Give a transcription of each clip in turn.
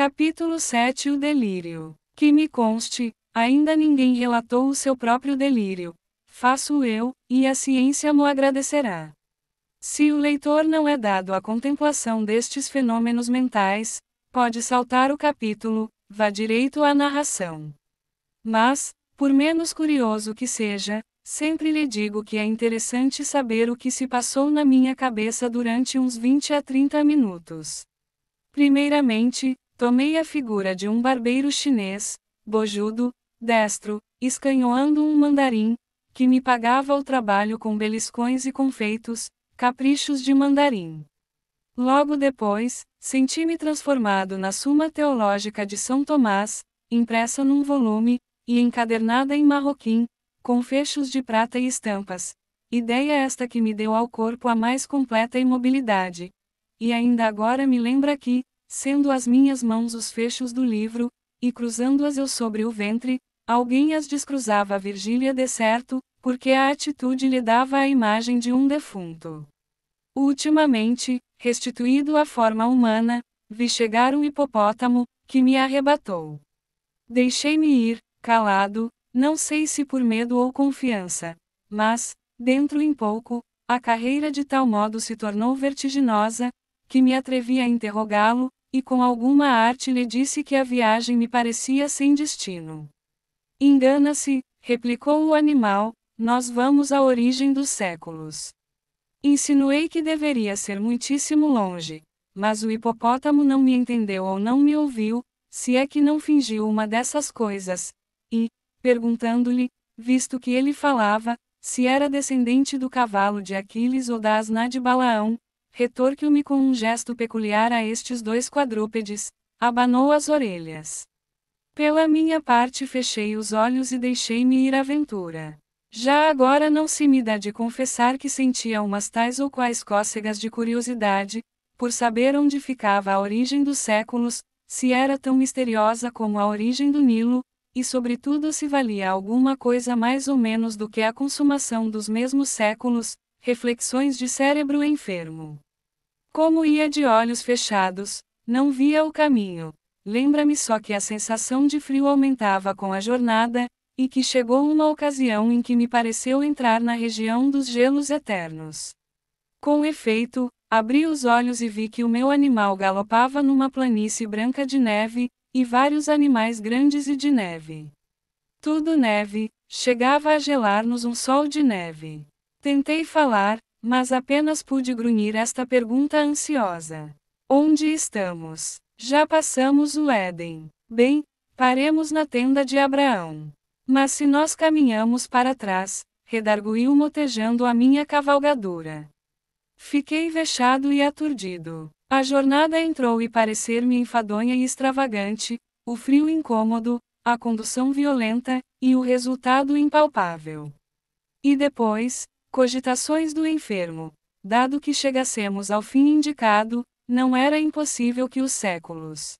Capítulo 7 O delírio. Que me conste, ainda ninguém relatou o seu próprio delírio. Faço eu, e a ciência mo agradecerá. Se o leitor não é dado à contemplação destes fenômenos mentais, pode saltar o capítulo, vá direito à narração. Mas, por menos curioso que seja, sempre lhe digo que é interessante saber o que se passou na minha cabeça durante uns 20 a 30 minutos. Primeiramente, Tomei a figura de um barbeiro chinês, bojudo, destro, escanhoando um mandarim, que me pagava o trabalho com beliscões e confeitos, caprichos de mandarim. Logo depois, senti-me transformado na Suma Teológica de São Tomás, impressa num volume, e encadernada em marroquim, com fechos de prata e estampas, ideia esta que me deu ao corpo a mais completa imobilidade. E ainda agora me lembra que, sendo as minhas mãos os fechos do livro, e cruzando-as eu sobre o ventre, alguém as descruzava a Virgília de certo, porque a atitude lhe dava a imagem de um defunto. Ultimamente, restituído à forma humana, vi chegar um hipopótamo, que me arrebatou. Deixei-me ir, calado, não sei se por medo ou confiança, mas, dentro em pouco, a carreira de tal modo se tornou vertiginosa, que me atrevi a interrogá-lo, e com alguma arte lhe disse que a viagem me parecia sem destino. Engana-se, replicou o animal, nós vamos à origem dos séculos. Insinuei que deveria ser muitíssimo longe, mas o hipopótamo não me entendeu ou não me ouviu, se é que não fingiu uma dessas coisas, e, perguntando-lhe, visto que ele falava, se era descendente do cavalo de Aquiles ou da asna de Balaão, Retorquiu-me com um gesto peculiar a estes dois quadrúpedes, abanou as orelhas. Pela minha parte fechei os olhos e deixei-me ir à aventura. Já agora não se me dá de confessar que sentia umas tais ou quais cócegas de curiosidade, por saber onde ficava a origem dos séculos, se era tão misteriosa como a origem do Nilo, e sobretudo se valia alguma coisa mais ou menos do que a consumação dos mesmos séculos, Reflexões de cérebro enfermo. Como ia de olhos fechados, não via o caminho. Lembra-me só que a sensação de frio aumentava com a jornada, e que chegou uma ocasião em que me pareceu entrar na região dos gelos eternos. Com efeito, abri os olhos e vi que o meu animal galopava numa planície branca de neve, e vários animais grandes e de neve. Tudo neve, chegava a gelar-nos um sol de neve. Tentei falar, mas apenas pude grunhir esta pergunta ansiosa. Onde estamos? Já passamos o Éden. Bem, paremos na tenda de Abraão. Mas se nós caminhamos para trás, redarguiu motejando a minha cavalgadura. Fiquei vexado e aturdido. A jornada entrou e parecer-me enfadonha e extravagante, o frio incômodo, a condução violenta, e o resultado impalpável. E depois, Cogitações do enfermo. Dado que chegássemos ao fim indicado, não era impossível que os séculos,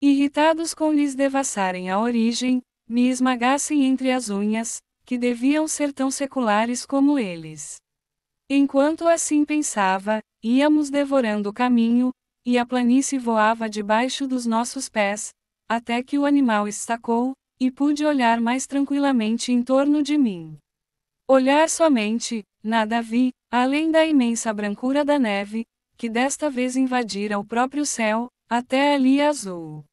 irritados com lhes devassarem a origem, me esmagassem entre as unhas, que deviam ser tão seculares como eles. Enquanto assim pensava, íamos devorando o caminho, e a planície voava debaixo dos nossos pés, até que o animal estacou, e pude olhar mais tranquilamente em torno de mim. Olhar somente, nada vi, além da imensa brancura da neve, que desta vez invadira o próprio céu, até ali azul.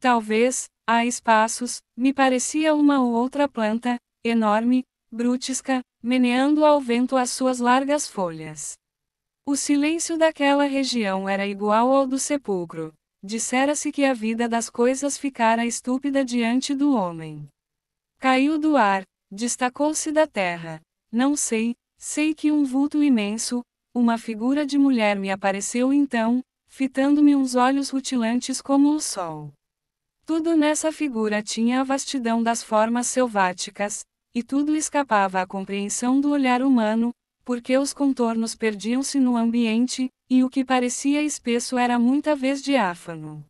Talvez, a espaços, me parecia uma ou outra planta, enorme, brutisca, meneando ao vento as suas largas folhas. O silêncio daquela região era igual ao do sepulcro. Dissera-se que a vida das coisas ficara estúpida diante do homem. Caiu do ar, Destacou-se da terra. Não sei, sei que um vulto imenso, uma figura de mulher me apareceu então, fitando-me uns olhos rutilantes como o sol. Tudo nessa figura tinha a vastidão das formas selváticas, e tudo escapava à compreensão do olhar humano, porque os contornos perdiam-se no ambiente, e o que parecia espesso era muita vez diáfano.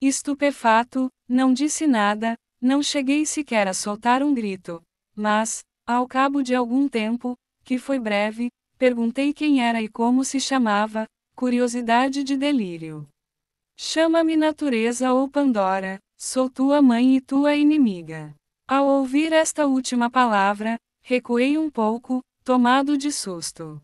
Estupefato, não disse nada, não cheguei sequer a soltar um grito, mas, ao cabo de algum tempo, que foi breve, perguntei quem era e como se chamava, curiosidade de delírio. Chama-me natureza ou Pandora, sou tua mãe e tua inimiga. Ao ouvir esta última palavra, recuei um pouco, tomado de susto.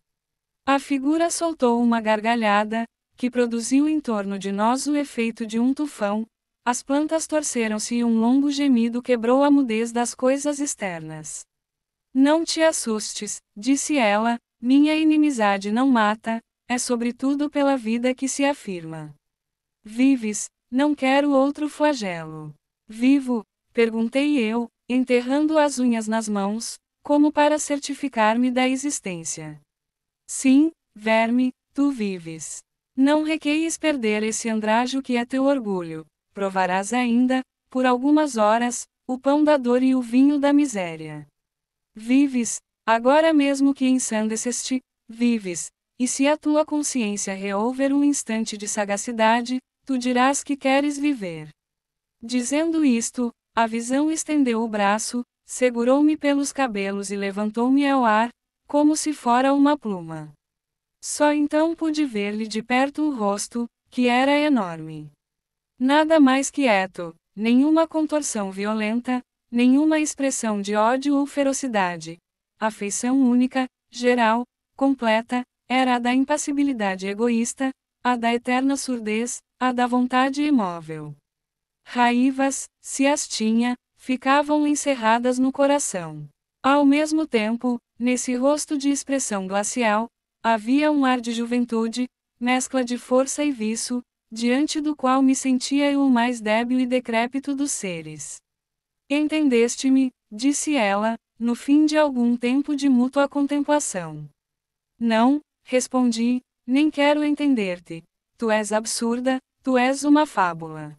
A figura soltou uma gargalhada, que produziu em torno de nós o efeito de um tufão, as plantas torceram-se e um longo gemido quebrou a mudez das coisas externas. Não te assustes, disse ela, minha inimizade não mata, é sobretudo pela vida que se afirma. Vives, não quero outro flagelo. Vivo, perguntei eu, enterrando as unhas nas mãos, como para certificar-me da existência. Sim, verme, tu vives. Não requeies perder esse andrajo que é teu orgulho, provarás ainda, por algumas horas, o pão da dor e o vinho da miséria. Vives, agora mesmo que ensandeceste, vives, e se a tua consciência reouver um instante de sagacidade, tu dirás que queres viver. Dizendo isto, a visão estendeu o braço, segurou-me pelos cabelos e levantou-me ao ar, como se fora uma pluma. Só então pude ver-lhe de perto o rosto, que era enorme. Nada mais quieto, nenhuma contorção violenta, nenhuma expressão de ódio ou ferocidade. A feição única, geral, completa, era a da impassibilidade egoísta, a da eterna surdez, a da vontade imóvel. Raivas, se as tinha, ficavam encerradas no coração. Ao mesmo tempo, nesse rosto de expressão glacial, havia um ar de juventude, mescla de força e viço, diante do qual me sentia eu o mais débil e decrépito dos seres. Entendeste-me, disse ela, no fim de algum tempo de mútua contemplação. Não, respondi, nem quero entender-te. Tu és absurda, tu és uma fábula.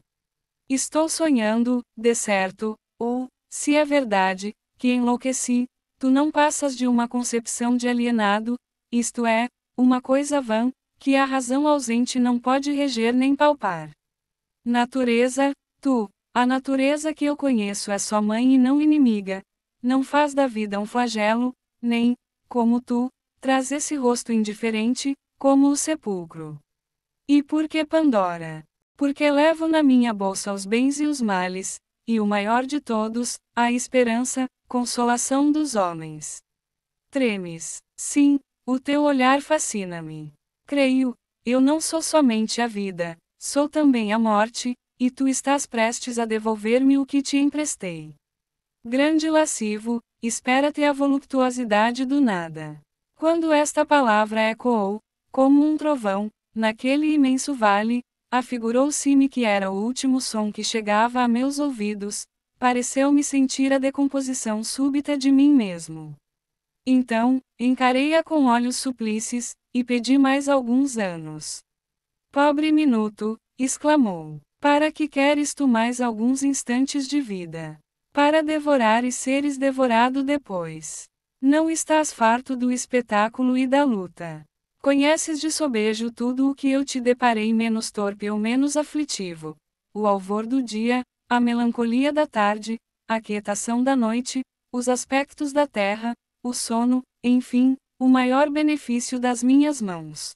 Estou sonhando, de certo, ou, se é verdade, que enlouqueci, tu não passas de uma concepção de alienado, isto é, uma coisa vã, que a razão ausente não pode reger nem palpar. Natureza, tu, a natureza que eu conheço é só mãe e não inimiga, não faz da vida um flagelo, nem, como tu, traz esse rosto indiferente, como o sepulcro. E por que Pandora? Porque levo na minha bolsa os bens e os males, e o maior de todos, a esperança, consolação dos homens. Tremes, sim, o teu olhar fascina-me. Creio, eu não sou somente a vida, sou também a morte, e tu estás prestes a devolver-me o que te emprestei. Grande lascivo, espera-te a voluptuosidade do nada. Quando esta palavra ecoou, como um trovão, naquele imenso vale, afigurou-se-me que era o último som que chegava a meus ouvidos, pareceu-me sentir a decomposição súbita de mim mesmo. Então, encarei-a com olhos suplices, e pedi mais alguns anos. Pobre minuto, exclamou. Para que queres tu mais alguns instantes de vida? Para devorar e seres devorado depois. Não estás farto do espetáculo e da luta. Conheces de sobejo tudo o que eu te deparei menos torpe ou menos aflitivo. O alvor do dia, a melancolia da tarde, a quietação da noite, os aspectos da terra, o sono, enfim, o maior benefício das minhas mãos.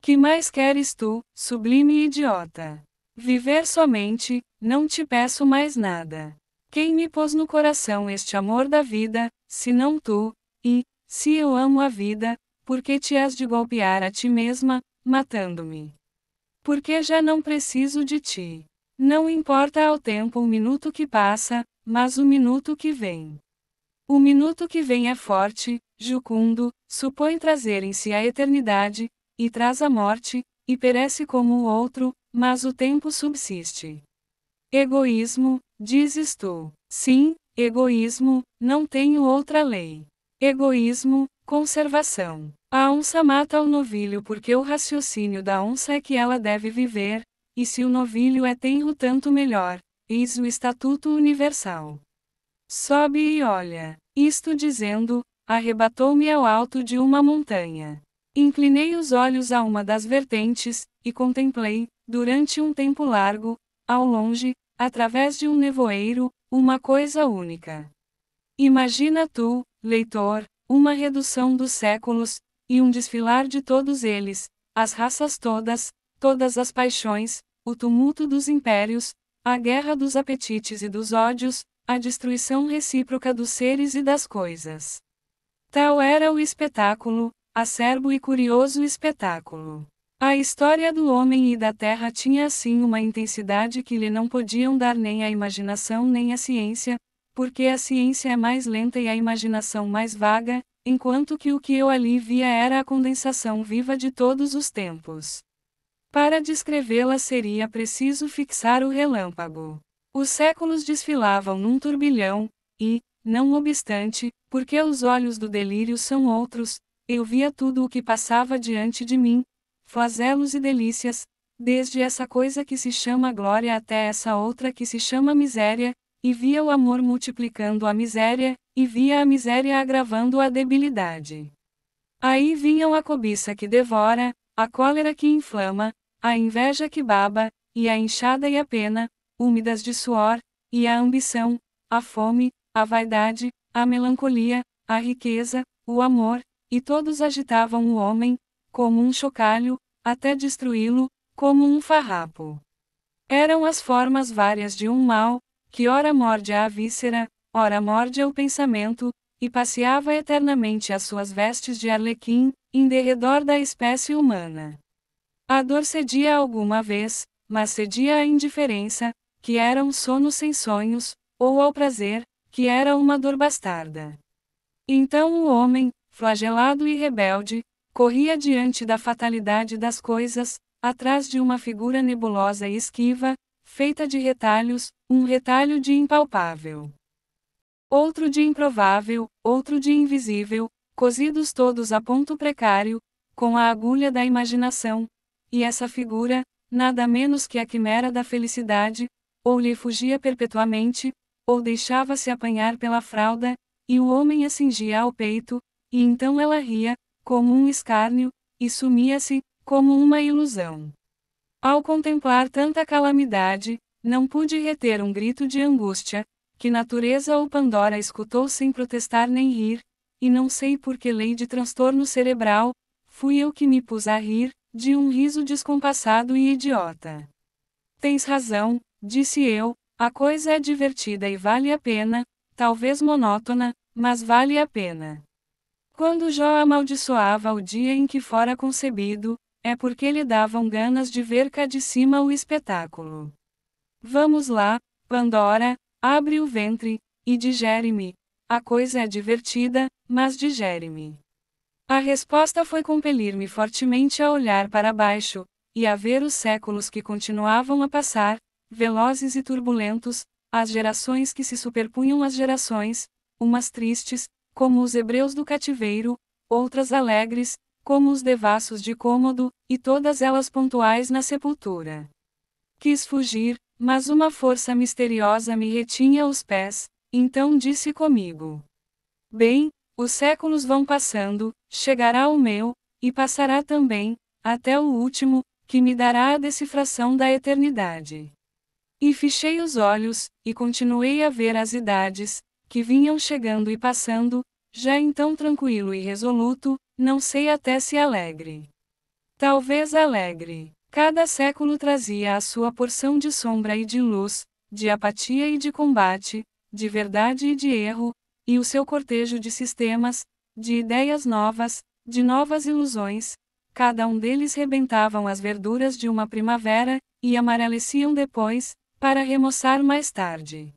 Que mais queres tu, sublime idiota? Viver somente, não te peço mais nada. Quem me pôs no coração este amor da vida, se não tu, e, se eu amo a vida, por que te has de golpear a ti mesma, matando-me? Porque já não preciso de ti. Não importa ao tempo o minuto que passa, mas o minuto que vem. O minuto que vem é forte, jucundo, supõe trazer em si a eternidade, e traz a morte, e perece como o outro, mas o tempo subsiste. Egoísmo, dizes tu. Sim, egoísmo, não tenho outra lei. Egoísmo, conservação. A onça mata o novilho porque o raciocínio da onça é que ela deve viver, e se o novilho é tenro tanto melhor, eis o Estatuto Universal. Sobe e olha, isto dizendo, Arrebatou-me ao alto de uma montanha. Inclinei os olhos a uma das vertentes, e contemplei, durante um tempo largo, ao longe, através de um nevoeiro, uma coisa única. Imagina tu, leitor, uma redução dos séculos, e um desfilar de todos eles, as raças todas, todas as paixões, o tumulto dos impérios, a guerra dos apetites e dos ódios, a destruição recíproca dos seres e das coisas. Tal era o espetáculo, acerbo e curioso espetáculo. A história do homem e da terra tinha assim uma intensidade que lhe não podiam dar nem a imaginação nem a ciência, porque a ciência é mais lenta e a imaginação mais vaga, enquanto que o que eu ali via era a condensação viva de todos os tempos. Para descrevê-la seria preciso fixar o relâmpago. Os séculos desfilavam num turbilhão, e, não obstante, porque os olhos do delírio são outros, eu via tudo o que passava diante de mim, fazelos e delícias, desde essa coisa que se chama glória até essa outra que se chama miséria, e via o amor multiplicando a miséria, e via a miséria agravando a debilidade. Aí vinham a cobiça que devora, a cólera que inflama, a inveja que baba, e a enxada e a pena, úmidas de suor, e a ambição, a fome, a vaidade, a melancolia, a riqueza, o amor, e todos agitavam o homem, como um chocalho, até destruí-lo, como um farrapo. Eram as formas várias de um mal, que ora morde a víscera, ora morde o pensamento, e passeava eternamente as suas vestes de arlequim, em derredor da espécie humana. A dor cedia alguma vez, mas cedia à indiferença, que era um sono sem sonhos, ou ao prazer, que era uma dor bastarda. Então o homem, flagelado e rebelde, corria diante da fatalidade das coisas, atrás de uma figura nebulosa e esquiva, feita de retalhos, um retalho de impalpável. Outro de improvável, outro de invisível, cozidos todos a ponto precário, com a agulha da imaginação, e essa figura, nada menos que a quimera da felicidade, ou lhe fugia perpetuamente, ou deixava-se apanhar pela fralda, e o homem a cingia ao peito, e então ela ria, como um escárnio, e sumia-se, como uma ilusão. Ao contemplar tanta calamidade, não pude reter um grito de angústia, que natureza ou Pandora escutou sem protestar nem rir, e não sei por que lei de transtorno cerebral, fui eu que me pus a rir, de um riso descompassado e idiota. Tens razão, disse eu, a coisa é divertida e vale a pena, talvez monótona, mas vale a pena. Quando Jó amaldiçoava o dia em que fora concebido, é porque lhe davam ganas de ver cá de cima o espetáculo. Vamos lá, Pandora, abre o ventre, e digere-me. A coisa é divertida, mas digere-me. A resposta foi compelir-me fortemente a olhar para baixo, e a ver os séculos que continuavam a passar, velozes e turbulentos, as gerações que se superpunham às gerações, umas tristes, como os hebreus do cativeiro, outras alegres, como os devassos de cômodo, e todas elas pontuais na sepultura. Quis fugir, mas uma força misteriosa me retinha os pés, então disse comigo: Bem, os séculos vão passando, chegará o meu, e passará também, até o último, que me dará a decifração da eternidade. E fechei os olhos, e continuei a ver as idades, que vinham chegando e passando, já então tranquilo e resoluto, não sei até se alegre. Talvez alegre. Cada século trazia a sua porção de sombra e de luz, de apatia e de combate, de verdade e de erro, e o seu cortejo de sistemas, de ideias novas, de novas ilusões, cada um deles rebentavam as verduras de uma primavera, e amareleciam depois, para remoçar mais tarde.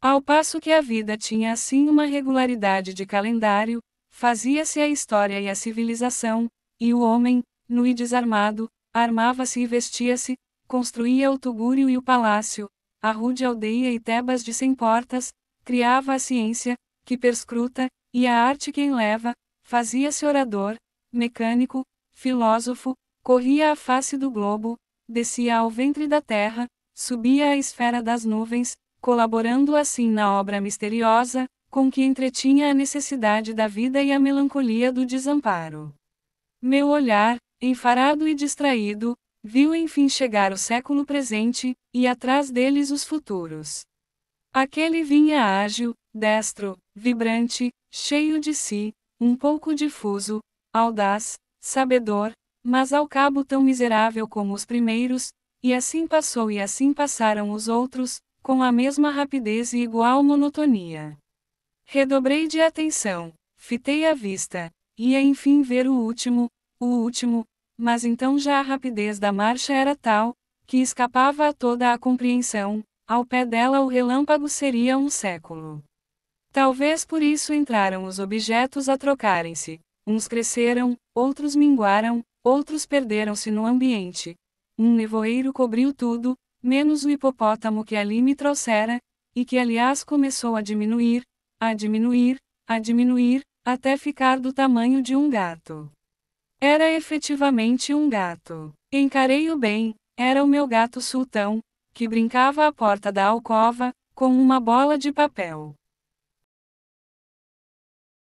Ao passo que a vida tinha assim uma regularidade de calendário, fazia-se a história e a civilização, e o homem, nu e desarmado, armava-se e vestia-se, construía o tugúrio e o palácio, a rude aldeia e Tebas de cem portas, criava a ciência, que perscruta, e a arte que enleva, fazia-se orador, mecânico, filósofo, corria a face do globo, descia ao ventre da terra, subia à esfera das nuvens, colaborando assim na obra misteriosa, com que entretinha a necessidade da vida e a melancolia do desamparo. Meu olhar, enfarado e distraído, viu enfim chegar o século presente, e atrás deles os futuros. Aquele vinha ágil, destro, vibrante, cheio de si, um pouco difuso, audaz, sabedor, mas ao cabo tão miserável como os primeiros, e assim passou e assim passaram os outros, com a mesma rapidez e igual monotonia. Redobrei de atenção, fitei a vista, ia enfim ver o último, o último, mas então já a rapidez da marcha era tal, que escapava a toda a compreensão, ao pé dela o relâmpago seria um século. Talvez por isso entraram os objetos a trocarem-se, uns cresceram, outros minguaram, outros perderam-se no ambiente, um nevoeiro cobriu tudo, menos o hipopótamo que ali me trouxera, e que aliás começou a diminuir, a diminuir, a diminuir, até ficar do tamanho de um gato. Era efetivamente um gato. Encarei-o bem, era o meu gato sultão, que brincava à porta da alcova, com uma bola de papel.